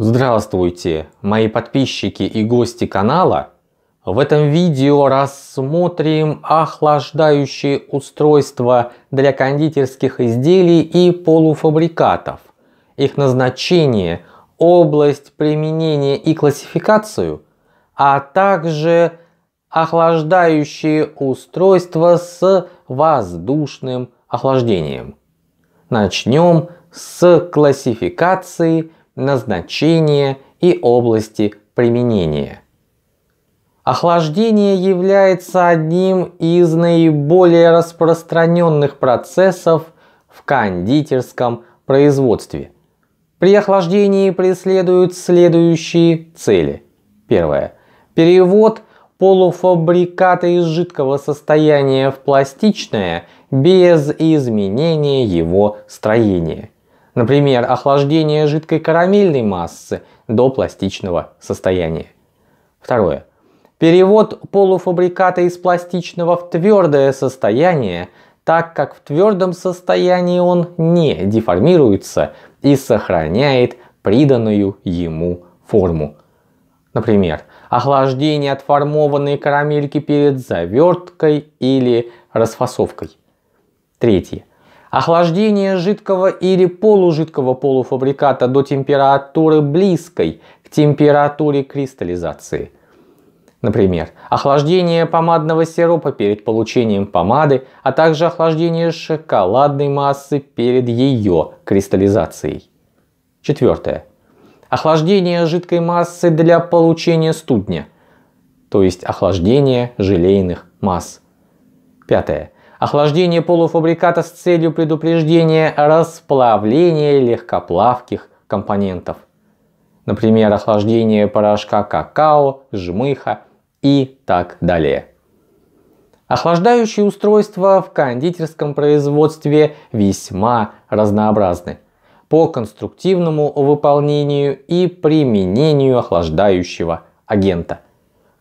Здравствуйте, мои подписчики и гости канала. В этом видео рассмотрим охлаждающие устройства для кондитерских изделий и полуфабрикатов, их назначение, область применения и классификацию, а также охлаждающие устройства с воздушным охлаждением. Начнем с классификации назначение и области применения. Охлаждение является одним из наиболее распространенных процессов в кондитерском производстве. При охлаждении преследуют следующие цели. Первое. Перевод полуфабриката из жидкого состояния в пластичное без изменения его строения например, охлаждение жидкой карамельной массы до пластичного состояния. Второе. Перевод полуфабриката из пластичного в твердое состояние, так как в твердом состоянии он не деформируется и сохраняет приданную ему форму. Например, охлаждение отформованной карамельки перед заверткой или расфасовкой. Третье. Охлаждение жидкого или полужидкого полуфабриката до температуры близкой к температуре кристаллизации. Например, охлаждение помадного сиропа перед получением помады, а также охлаждение шоколадной массы перед ее кристаллизацией. Четвертое. Охлаждение жидкой массы для получения студня, то есть охлаждение желейных масс. Пятое Охлаждение полуфабриката с целью предупреждения расплавления легкоплавких компонентов. Например, охлаждение порошка какао, жмыха и так далее. Охлаждающие устройства в кондитерском производстве весьма разнообразны по конструктивному выполнению и применению охлаждающего агента.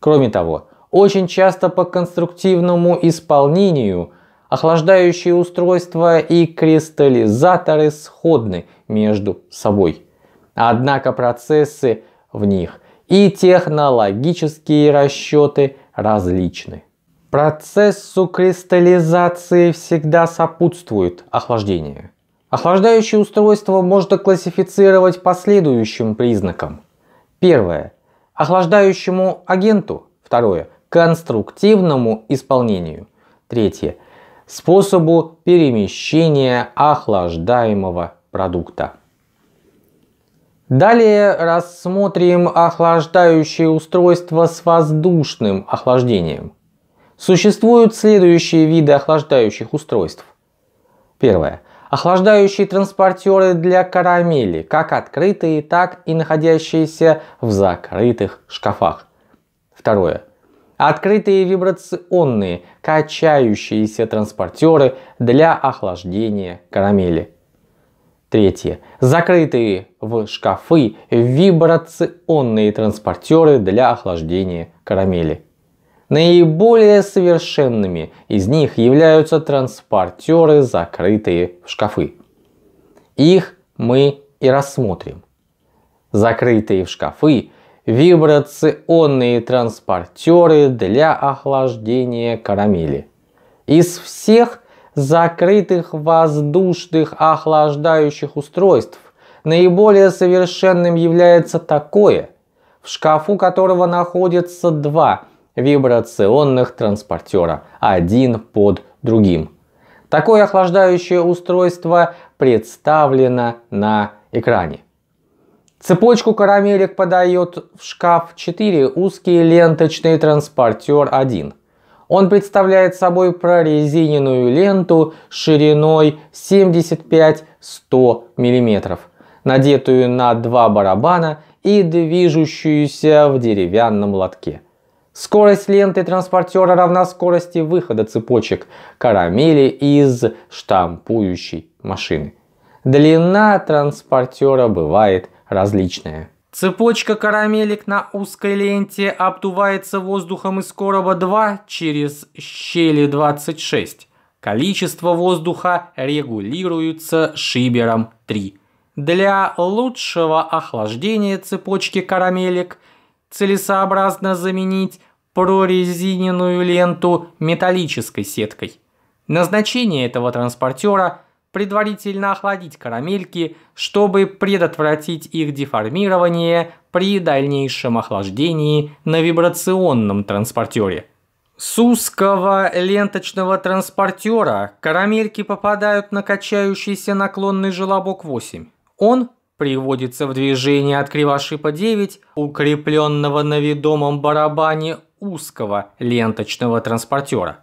Кроме того, очень часто по конструктивному исполнению – Охлаждающие устройства и кристаллизаторы сходны между собой. Однако процессы в них и технологические расчеты различны. Процессу кристаллизации всегда сопутствует охлаждение. Охлаждающее устройство можно классифицировать по следующим признакам. Первое. Охлаждающему агенту. Второе. Конструктивному исполнению. Третье способу перемещения охлаждаемого продукта. Далее рассмотрим охлаждающее устройство с воздушным охлаждением. Существуют следующие виды охлаждающих устройств. Первое. Охлаждающие транспортеры для карамели, как открытые, так и находящиеся в закрытых шкафах. Второе открытые вибрационные качающиеся транспортеры для охлаждения карамели. Третье. Закрытые в шкафы вибрационные транспортеры для охлаждения карамели. Наиболее совершенными из них являются транспортеры, закрытые в шкафы. Их мы и рассмотрим. Закрытые в шкафы – вибрационные транспортеры для охлаждения карамели. Из всех закрытых воздушных охлаждающих устройств наиболее совершенным является такое, в шкафу которого находятся два вибрационных транспортера, один под другим. Такое охлаждающее устройство представлено на экране. Цепочку карамелек подает в шкаф 4 узкий ленточный транспортер 1. Он представляет собой прорезиненную ленту шириной 75-100 мм, надетую на два барабана и движущуюся в деревянном лотке. Скорость ленты транспортера равна скорости выхода цепочек карамели из штампующей машины. Длина транспортера бывает различные. Цепочка карамелек на узкой ленте обдувается воздухом из короба 2 через щели 26. Количество воздуха регулируется шибером 3. Для лучшего охлаждения цепочки карамелек целесообразно заменить прорезиненную ленту металлической сеткой. Назначение этого транспортера предварительно охладить карамельки, чтобы предотвратить их деформирование при дальнейшем охлаждении на вибрационном транспортере. С узкого ленточного транспортера карамельки попадают на качающийся наклонный желобок 8. Он приводится в движение от кривошипа 9, укрепленного на ведомом барабане узкого ленточного транспортера.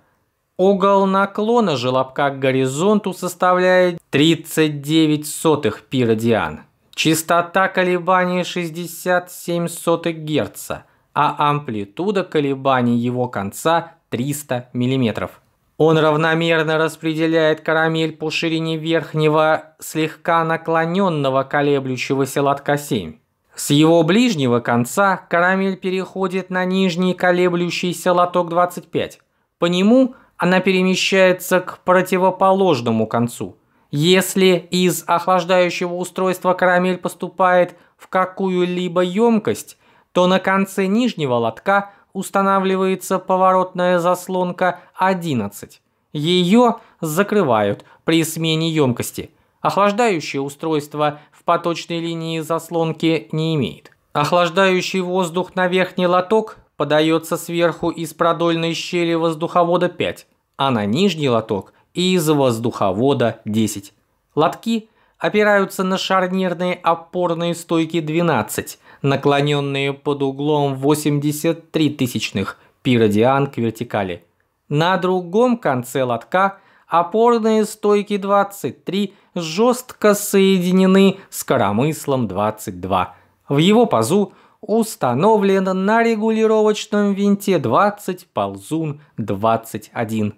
Угол наклона желобка к горизонту составляет 39 сотых пиродиан. Частота колебаний 67 сотых Гц, а амплитуда колебаний его конца 300 мм. Он равномерно распределяет карамель по ширине верхнего, слегка наклоненного колеблющегося лотка 7. С его ближнего конца карамель переходит на нижний колеблющийся лоток 25. По нему она перемещается к противоположному концу. Если из охлаждающего устройства карамель поступает в какую-либо емкость, то на конце нижнего лотка устанавливается поворотная заслонка 11. Ее закрывают при смене емкости. Охлаждающее устройство в поточной линии заслонки не имеет. Охлаждающий воздух на верхний лоток подается сверху из продольной щели воздуховода 5, а на нижний лоток – из воздуховода 10. Лотки опираются на шарнирные опорные стойки 12, наклоненные под углом 83 тысячных пиродиан к вертикали. На другом конце лотка опорные стойки 23 жестко соединены с коромыслом 22. В его пазу – установлен на регулировочном винте 20 ползун 21.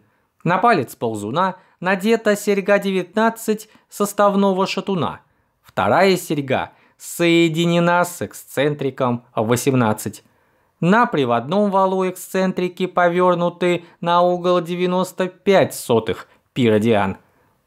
На палец ползуна надета серьга 19 составного шатуна. Вторая серьга соединена с эксцентриком 18. На приводном валу эксцентрики повернуты на угол 95 сотых пиродиан.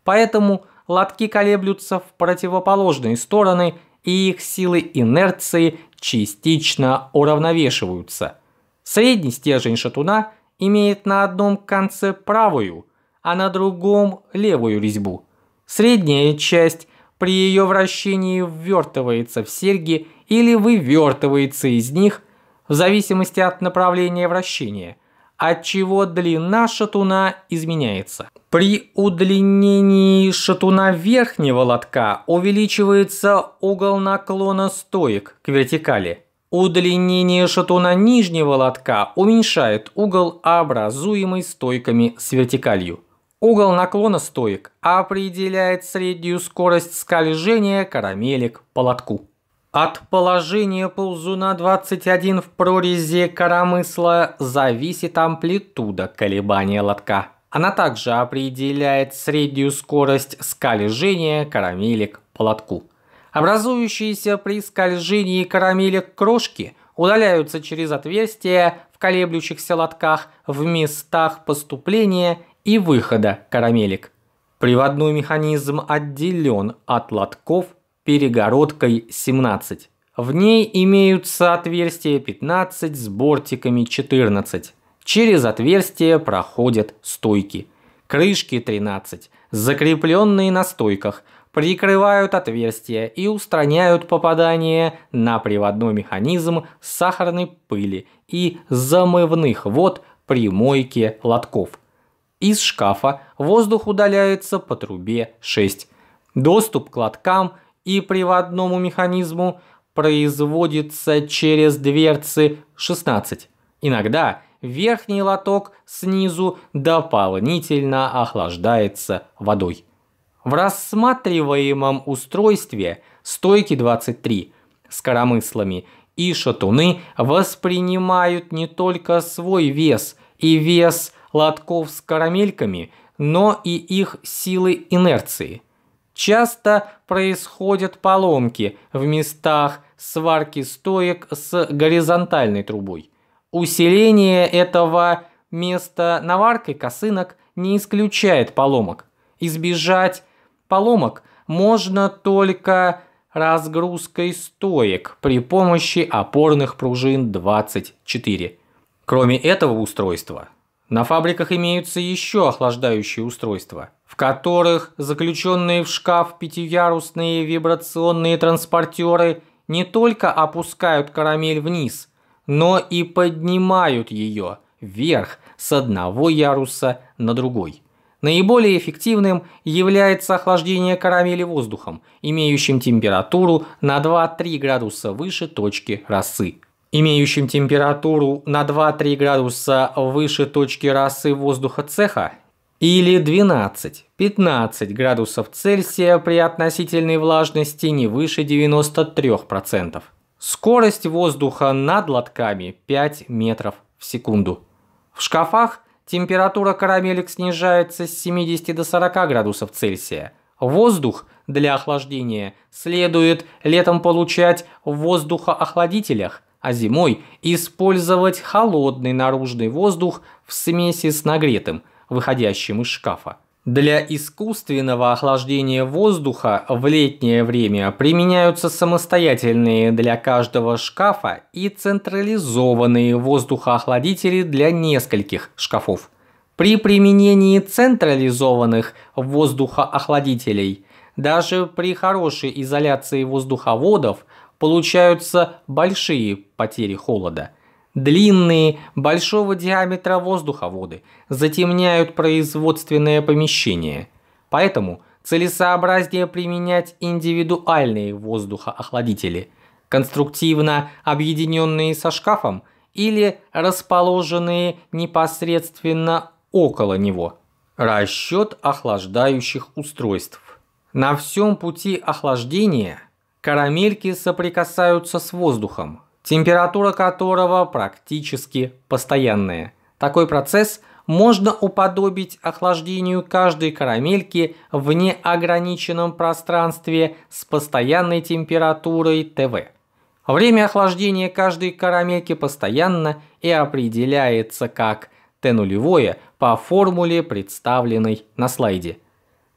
Поэтому лотки колеблются в противоположные стороны, и их силы инерции частично уравновешиваются. Средний стержень шатуна имеет на одном конце правую, а на другом левую резьбу. Средняя часть при ее вращении ввертывается в серьги или вывертывается из них в зависимости от направления вращения – отчего длина шатуна изменяется. При удлинении шатуна верхнего лотка увеличивается угол наклона стоек к вертикали. Удлинение шатуна нижнего лотка уменьшает угол, образуемый стойками с вертикалью. Угол наклона стоек определяет среднюю скорость скольжения карамелек по лотку. От положения ползуна 21 в прорези коромысла зависит амплитуда колебания лотка. Она также определяет среднюю скорость скольжения карамелек по лотку. Образующиеся при скольжении карамелек крошки удаляются через отверстия в колеблющихся лотках в местах поступления и выхода карамелек. Приводной механизм отделен от лотков перегородкой 17. В ней имеются отверстия 15 с бортиками 14. Через отверстия проходят стойки. Крышки 13, закрепленные на стойках, прикрывают отверстия и устраняют попадание на приводной механизм сахарной пыли и замывных вод при мойке лотков. Из шкафа воздух удаляется по трубе 6. Доступ к лоткам – и приводному механизму производится через дверцы 16. Иногда верхний лоток снизу дополнительно охлаждается водой. В рассматриваемом устройстве стойки 23 с коромыслами и шатуны воспринимают не только свой вес и вес лотков с карамельками, но и их силы инерции – часто происходят поломки в местах сварки стоек с горизонтальной трубой. Усиление этого места наваркой косынок не исключает поломок. Избежать поломок можно только разгрузкой стоек при помощи опорных пружин 24. Кроме этого устройства, на фабриках имеются еще охлаждающие устройства, в которых заключенные в шкаф пятиярусные вибрационные транспортеры не только опускают карамель вниз, но и поднимают ее вверх с одного яруса на другой. Наиболее эффективным является охлаждение карамели воздухом, имеющим температуру на 2-3 градуса выше точки росы имеющим температуру на 2-3 градуса выше точки росы воздуха цеха, или 12-15 градусов Цельсия при относительной влажности не выше 93%. Скорость воздуха над лотками 5 метров в секунду. В шкафах температура карамелек снижается с 70 до 40 градусов Цельсия. Воздух для охлаждения следует летом получать в воздухоохладителях а зимой использовать холодный наружный воздух в смеси с нагретым, выходящим из шкафа. Для искусственного охлаждения воздуха в летнее время применяются самостоятельные для каждого шкафа и централизованные воздухоохладители для нескольких шкафов. При применении централизованных воздухоохладителей даже при хорошей изоляции воздуховодов – получаются большие потери холода. Длинные, большого диаметра воздуховоды затемняют производственное помещение. Поэтому целесообразнее применять индивидуальные воздухоохладители, конструктивно объединенные со шкафом или расположенные непосредственно около него. Расчет охлаждающих устройств. На всем пути охлаждения Карамельки соприкасаются с воздухом, температура которого практически постоянная. Такой процесс можно уподобить охлаждению каждой карамельки в неограниченном пространстве с постоянной температурой ТВ. Время охлаждения каждой карамельки постоянно и определяется как Т нулевое по формуле, представленной на слайде –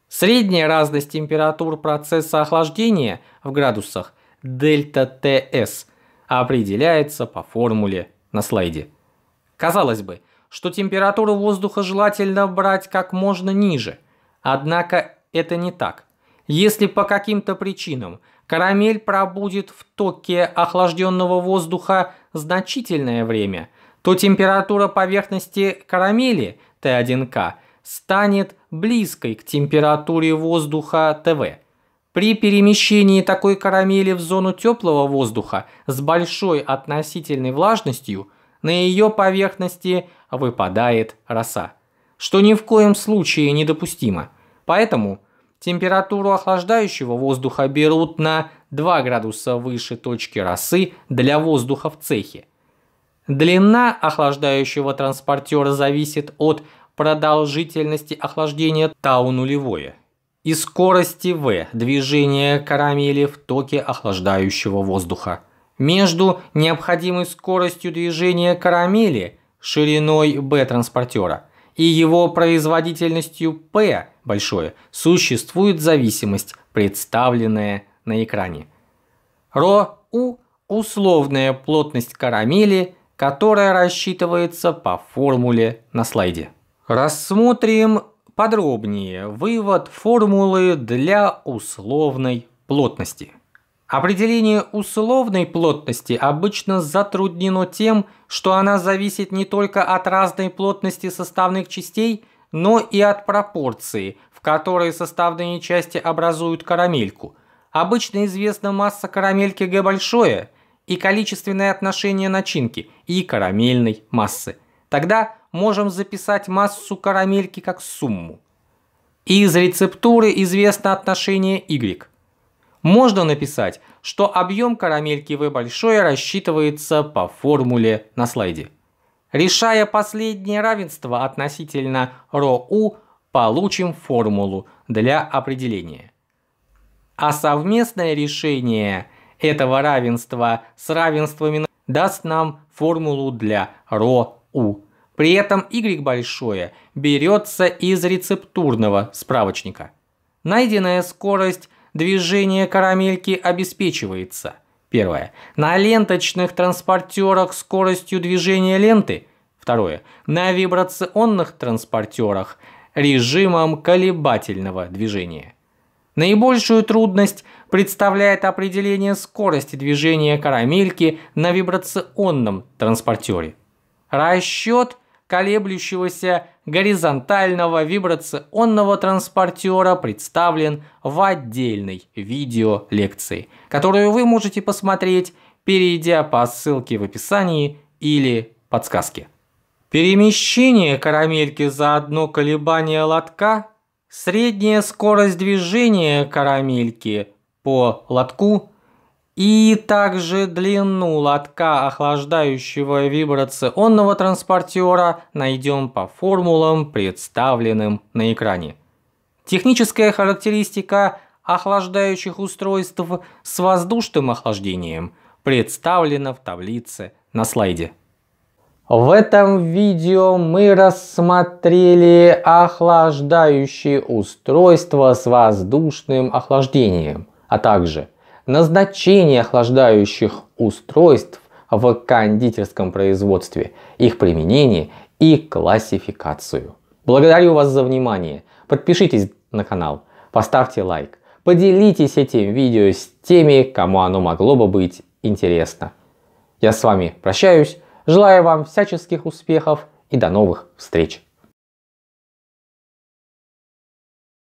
Средняя разность температур процесса охлаждения в градусах дельта ТС определяется по формуле на слайде. Казалось бы, что температуру воздуха желательно брать как можно ниже, однако это не так. Если по каким-то причинам карамель пробудет в токе охлажденного воздуха значительное время, то температура поверхности карамели Т1К – станет близкой к температуре воздуха ТВ. При перемещении такой карамели в зону теплого воздуха с большой относительной влажностью на ее поверхности выпадает роса, что ни в коем случае недопустимо. Поэтому температуру охлаждающего воздуха берут на 2 градуса выше точки росы для воздуха в цехе. Длина охлаждающего транспортера зависит от продолжительности охлаждения тау нулевое и скорости v движения карамели в токе охлаждающего воздуха. Между необходимой скоростью движения карамели шириной b транспортера и его производительностью p большое существует зависимость, представленная на экране. ро ρu – условная плотность карамели, которая рассчитывается по формуле на слайде. Рассмотрим подробнее вывод формулы для условной плотности. Определение условной плотности обычно затруднено тем, что она зависит не только от разной плотности составных частей, но и от пропорции, в которой составные части образуют карамельку. Обычно известна масса карамельки Г большое и количественное отношение начинки и карамельной массы. Тогда можем записать массу карамельки как сумму. Из рецептуры известно отношение y. Можно написать, что объем карамельки V большое рассчитывается по формуле на слайде. Решая последнее равенство относительно ρu, получим формулу для определения. А совместное решение этого равенства с равенствами даст нам формулу для ρu. При этом Y большое берется из рецептурного справочника. Найденная скорость движения карамельки обеспечивается. Первое. На ленточных транспортерах скоростью движения ленты. Второе. На вибрационных транспортерах режимом колебательного движения. Наибольшую трудность представляет определение скорости движения карамельки на вибрационном транспортере. Расчет колеблющегося горизонтального вибрационного транспортера представлен в отдельной видео-лекции, которую вы можете посмотреть, перейдя по ссылке в описании или подсказке. Перемещение карамельки за одно колебание лотка – средняя скорость движения карамельки по лотку – и также длину лотка охлаждающего вибрационного транспортера найдем по формулам, представленным на экране. Техническая характеристика охлаждающих устройств с воздушным охлаждением представлена в таблице на слайде. В этом видео мы рассмотрели охлаждающие устройства с воздушным охлаждением, а также – назначение охлаждающих устройств в кондитерском производстве, их применение и классификацию. Благодарю вас за внимание. Подпишитесь на канал, поставьте лайк, поделитесь этим видео с теми, кому оно могло бы быть интересно. Я с вами прощаюсь, желаю вам всяческих успехов и до новых встреч!